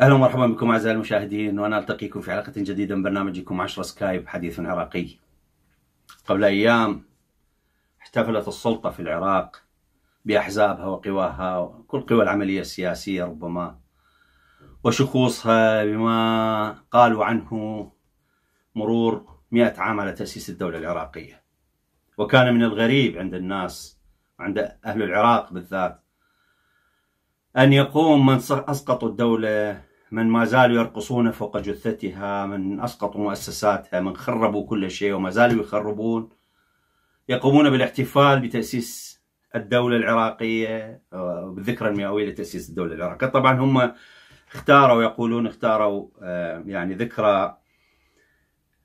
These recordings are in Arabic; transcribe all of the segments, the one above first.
اهلا ومرحبا بكم اعزائي المشاهدين وانا التقيكم في حلقه جديده من برنامجكم 10 سكايب حديث عراقي. قبل ايام احتفلت السلطه في العراق باحزابها وقواها وكل قوى العمليه السياسيه ربما وشخوصها بما قالوا عنه مرور 100 عام على تاسيس الدوله العراقيه. وكان من الغريب عند الناس عند اهل العراق بالذات أن يقوم من أسقطوا الدولة من ما زالوا يرقصون فوق جثتها من أسقطوا مؤسساتها من خربوا كل شيء وما زالوا يخربون يقومون بالاحتفال بتأسيس الدولة العراقية آه، بالذكرى المئوية لتأسيس الدولة العراقية طبعا هم اختاروا يقولون اختاروا آه، يعني ذكرى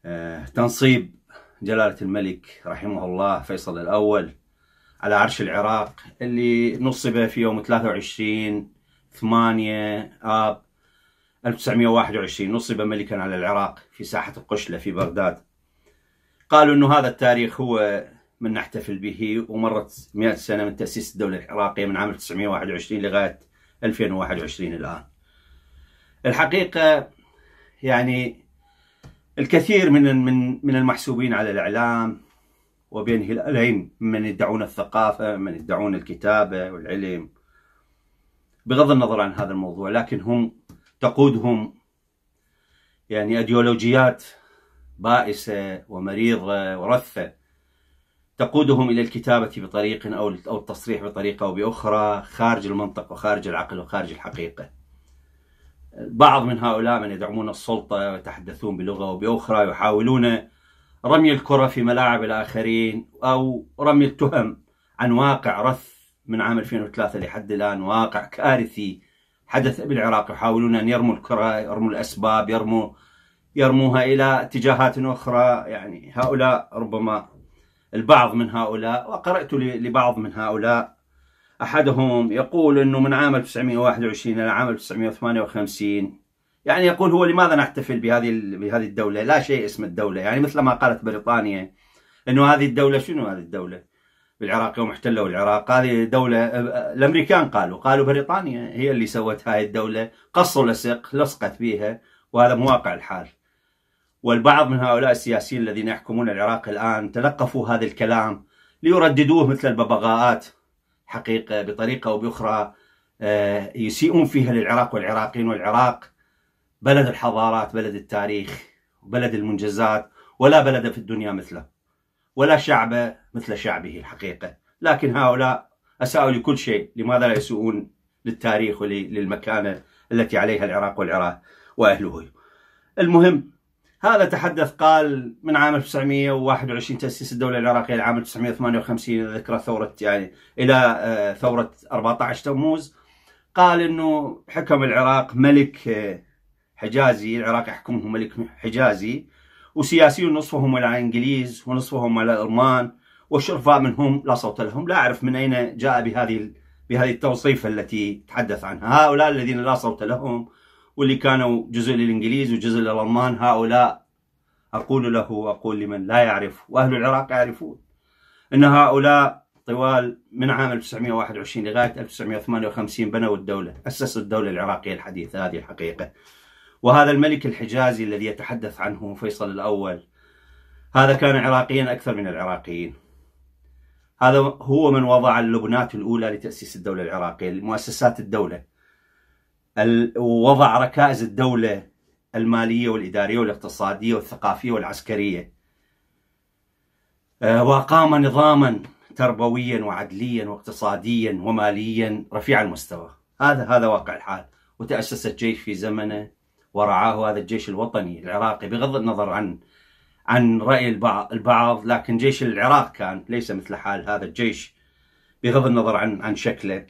آه، تنصيب جلالة الملك رحمه الله فيصل الأول على عرش العراق اللي نصب في يوم 23 8 آب 1921 نصب ملكا على العراق في ساحة القشلة في بغداد قالوا أنه هذا التاريخ هو من نحتفل به ومرت 100 سنة من تأسيس الدولة العراقية من عام 1921 لغاية 2021 الآن الحقيقة يعني الكثير من من من المحسوبين على الإعلام وبين هلالين من يدعون الثقافة من يدعون الكتابة والعلم بغض النظر عن هذا الموضوع لكن هم تقودهم يعني أديولوجيات بائسة ومريضة ورثة تقودهم إلى الكتابة بطريق أو أو التصريح بطريقة أو بأخرى خارج المنطق وخارج العقل وخارج الحقيقة بعض من هؤلاء من يدعمون السلطة ويتحدثون بلغة وبأخرى يحاولون رمي الكرة في ملاعب الآخرين أو رمي التهم عن واقع رث من عام 2003 لحد الآن واقع كارثي حدث بالعراق يحاولون أن يرموا الكرة يرموا الأسباب يرموا يرموها إلى اتجاهات أخرى يعني هؤلاء ربما البعض من هؤلاء وقرأت لبعض من هؤلاء أحدهم يقول أنه من عام 1921 إلى عام 1958 يعني يقول هو لماذا نحتفل بهذه بهذه الدولة؟ لا شيء اسم الدولة، يعني مثل ما قالت بريطانيا انه هذه الدولة شنو هذه الدولة؟ بالعراق يوم احتلوا العراق هذه دولة الأمريكان قالوا قالوا بريطانيا هي اللي سوت هاي الدولة قص ولصق لصقت فيها وهذا مواقع الحال والبعض من هؤلاء السياسيين الذين يحكمون العراق الآن تلقفوا هذا الكلام ليرددوه مثل الببغاءات حقيقة بطريقة أو بأخرى آه، يسيئون فيها للعراق والعراقيين والعراق بلد الحضارات بلد التاريخ بلد المنجزات ولا بلد في الدنيا مثله ولا شعب مثل شعبه الحقيقة لكن هؤلاء أساءوا لكل شيء لماذا لا يسوؤون للتاريخ وللمكانة التي عليها العراق والعراق وأهله المهم هذا تحدث قال من عام 1921 تأسيس الدولة العراقية لعام 1958 ذكرى ثورة يعني إلى آه، ثورة 14 تموز قال أنه حكم العراق ملك آه، حجازي العراق يحكمه ملك حجازي وسياسيون نصفهم ولا انجليز ونصفهم ولا المان والشرفاء منهم لا صوت لهم لا اعرف من اين جاء بهذه بهذه التوصيفه التي تحدث عنها هؤلاء الذين لا صوت لهم واللي كانوا جزء للانجليز وجزء للالمان هؤلاء اقول له واقول لمن لا يعرف واهل العراق يعرفون ان هؤلاء طوال من عام 1921 لغايه 1958 بنوا الدوله، اسسوا الدوله العراقيه الحديثه هذه الحقيقه. وهذا الملك الحجازي الذي يتحدث عنه فيصل الأول هذا كان عراقيا أكثر من العراقيين هذا هو من وضع اللبنات الأولى لتأسيس الدولة العراقية لمؤسسات الدولة ووضع ركائز الدولة المالية والإدارية والاقتصادية والثقافية والعسكرية آه، وأقام نظاما تربويا وعدليا واقتصاديا وماليا رفيع المستوى هذا هذا واقع الحال وتأسس الجيش في زمنه ورعاه هذا الجيش الوطني العراقي بغض النظر عن عن رأي البعض لكن جيش العراق كان ليس مثل حال هذا الجيش بغض النظر عن عن شكله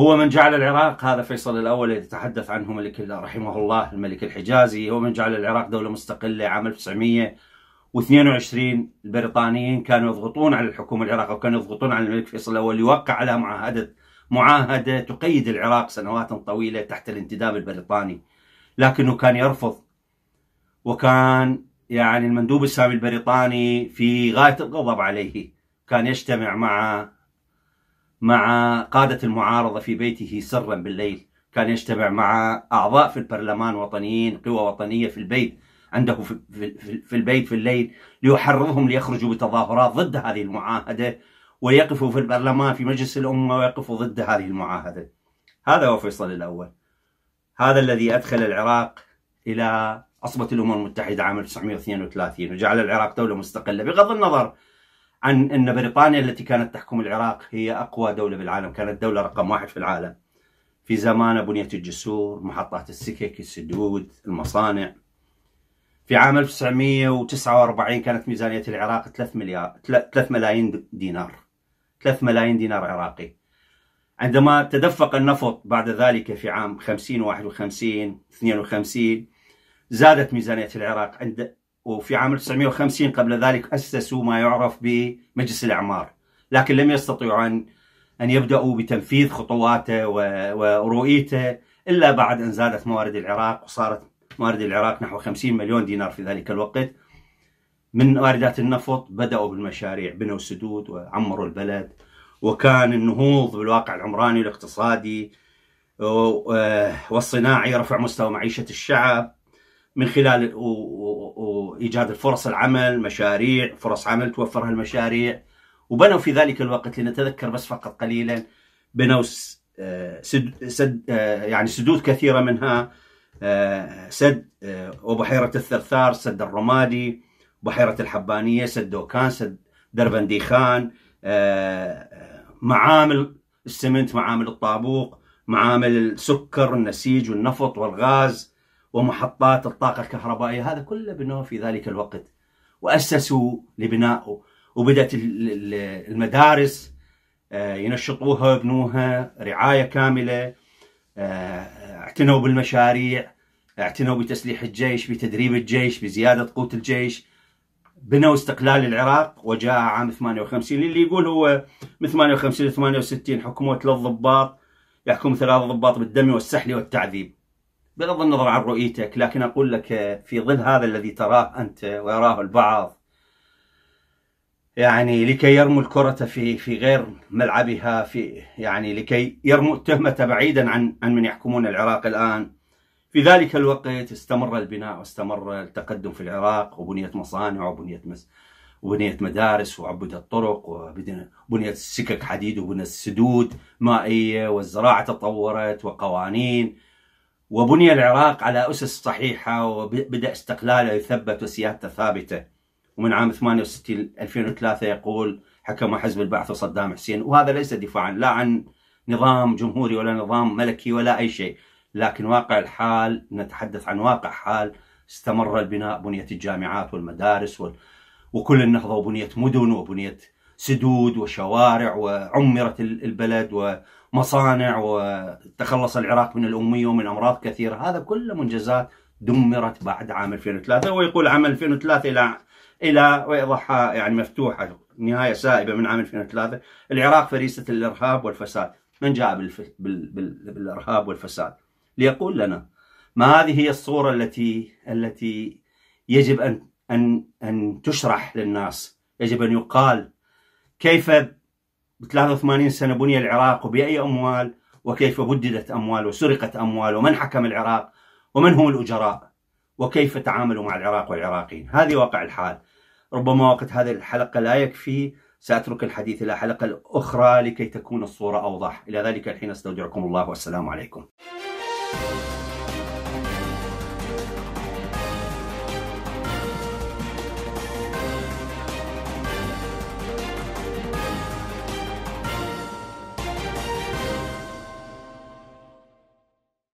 هو من جعل العراق هذا فيصل الأول الذي تحدث عنه ملك رحمه الله الملك الحجازي هو من جعل العراق دولة مستقلة عام 1922 البريطانيين كانوا يضغطون على الحكومة العراقية وكانوا يضغطون على الملك فيصل الأول يوقع على معاهدة معاهدة تقيد العراق سنوات طويلة تحت الانتداب البريطاني لكنه كان يرفض وكان يعني المندوب السامي البريطاني في غاية الغضب عليه كان يجتمع مع مع قادة المعارضة في بيته سرا بالليل كان يجتمع مع أعضاء في البرلمان وطنيين قوى وطنية في البيت عنده في, في, في البيت في الليل ليحرضهم ليخرجوا بتظاهرات ضد هذه المعاهدة ويقفوا في البرلمان في مجلس الأمة ويقفوا ضد هذه المعاهدة هذا هو فيصل الأول هذا الذي أدخل العراق إلى عصبة الأمم المتحدة عام 1932 وجعل العراق دولة مستقلة بغض النظر عن أن بريطانيا التي كانت تحكم العراق هي أقوى دولة بالعالم كانت دولة رقم واحد في العالم في زمان بنيت الجسور محطات السكك السدود المصانع في عام 1949 كانت ميزانية العراق 3 مليار 3 ملايين دينار 3 ملايين دينار عراقي عندما تدفق النفط بعد ذلك في عام 50 51 52 زادت ميزانية العراق عند وفي عام 1950 قبل ذلك أسسوا ما يعرف بمجلس الأعمار لكن لم يستطيعوا أن أن يبدأوا بتنفيذ خطواته ورؤيته إلا بعد أن زادت موارد العراق وصارت موارد العراق نحو 50 مليون دينار في ذلك الوقت من واردات النفط بدأوا بالمشاريع بنوا سدود وعمروا البلد وكان النهوض بالواقع العمراني الاقتصادي والصناعي رفع مستوى معيشة الشعب من خلال إيجاد الفرص العمل مشاريع فرص عمل توفرها المشاريع وبنوا في ذلك الوقت لنتذكر بس فقط قليلا بنوا سد سد يعني سدود كثيرة منها سد وبحيرة الثرثار سد الرمادي بحيرة الحبانية سد دوكان سد دربنديخان معامل السمنت معامل الطابوق معامل السكر النسيج والنفط والغاز ومحطات الطاقة الكهربائية هذا كله بنوه في ذلك الوقت وأسسوا لبنائه وبدأت المدارس آه، ينشطوها يبنوها رعاية كاملة آه، اعتنوا بالمشاريع اعتنوا بتسليح الجيش بتدريب الجيش بزيادة قوة الجيش بنوا استقلال العراق وجاء عام 58 اللي يقول هو من 58 ل 68 حكموا ثلاث ضباط يحكم ثلاث ضباط بالدم والسحل والتعذيب بغض النظر عن رؤيتك لكن أقول لك في ظل هذا الذي تراه أنت ويراه البعض يعني لكي يرموا الكرة في في غير ملعبها في يعني لكي يرموا التهمة بعيدا عن عن من يحكمون العراق الآن في ذلك الوقت استمر البناء واستمر التقدم في العراق وبنيت مصانع وبنيت مس وبنيت مدارس وعبدت طرق وبنيت سكك حديد وبنيت سدود مائية والزراعة تطورت وقوانين وبني العراق على أسس صحيحة وبدأ استقلاله يثبت وسيادته ثابتة ومن عام 68 2003 يقول حكم حزب البعث صدام حسين وهذا ليس دفاعا لا عن نظام جمهوري ولا نظام ملكي ولا أي شيء لكن واقع الحال نتحدث عن واقع حال استمر البناء بنية الجامعات والمدارس وال... وكل النهضة وبنيت مدن وبنيت سدود وشوارع وعمرت البلد ومصانع وتخلص العراق من الأمية ومن أمراض كثيرة هذا كله منجزات دمرت بعد عام 2003 ويقول عام 2003 إلى إلى ويضحى يعني مفتوحة نهاية سائبة من عام 2003 العراق فريسة الإرهاب والفساد من جاء بالف... بال... بال... بالإرهاب والفساد ليقول لنا ما هذه هي الصورة التي التي يجب أن أن أن تشرح للناس يجب أن يقال كيف ب 83 سنة بني العراق وبأي أموال وكيف بددت أموال وسرقت أموال ومن حكم العراق ومن هم الأجراء وكيف تعاملوا مع العراق والعراقيين هذه واقع الحال ربما وقت هذه الحلقة لا يكفي سأترك الحديث إلى حلقة أخرى لكي تكون الصورة أوضح إلى ذلك الحين أستودعكم الله والسلام عليكم thank you